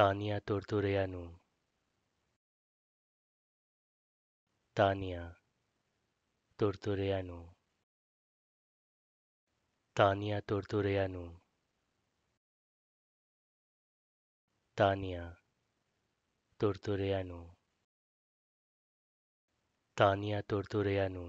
Tania তর্তরেয়ানু Tania তর্তরেয়ানু Tania তর্তরেয়ানু Tania তর্তরেয়ানু Tania তর্তরেয়ানু